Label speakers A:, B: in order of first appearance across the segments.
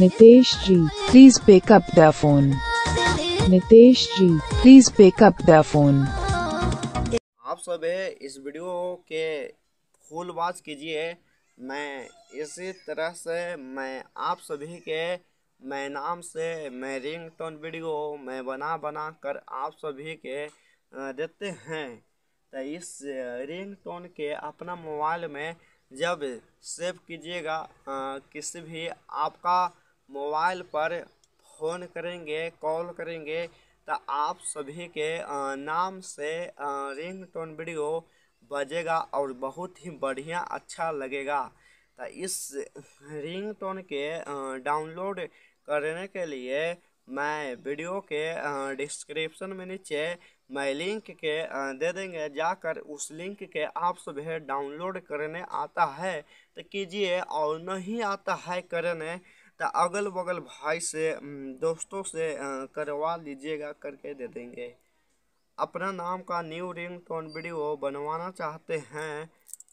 A: Nitesh ji please pick up the phone Nitesh ji please pick up the phone
B: आप सब इस video के फुल वॉच कीजिए मैं इसी तरह से मैं आप सभी के मैं नाम से मैं रिंग टोन वीडियो मैं बना बना कर आप सभी के देते हैं तो इस रिंग टोन के अपना मोबाइल में जब सेव कीजिएगा किसी भी आपका मोबाइल पर फ़ोन करेंगे कॉल करेंगे तो आप सभी के नाम से रिंग टोन वीडियो बजेगा और बहुत ही बढ़िया अच्छा लगेगा तो इस रिंग टोन के डाउनलोड करने के लिए मैं वीडियो के डिस्क्रिप्शन में नीचे मैं लिंक के दे देंगे जाकर उस लिंक के आप सब डाउनलोड करने आता है तो कीजिए और नहीं आता है करने तो अगल बगल भाई से दोस्तों से करवा लीजिएगा करके दे देंगे अपना नाम का न्यू रिंग टोन वीडियो बनवाना चाहते हैं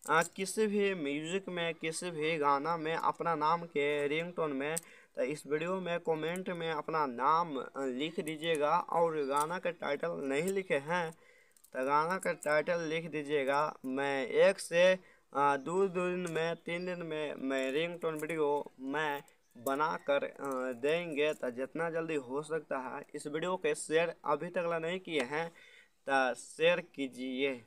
B: आ, किसी भी म्यूज़िक में किसी भी गाना में अपना नाम के रिंग टोन में तो इस वीडियो में कमेंट में अपना नाम लिख दीजिएगा और गाना के टाइटल नहीं लिखे हैं तो गाना का टाइटल लिख दीजिएगा मैं एक से दो दिन में तीन दिन में मैं रिंग टोन वीडियो मैं बना कर देंगे तो जितना जल्दी हो सकता है इस वीडियो के शेयर अभी तक नहीं किए हैं तो शेयर कीजिए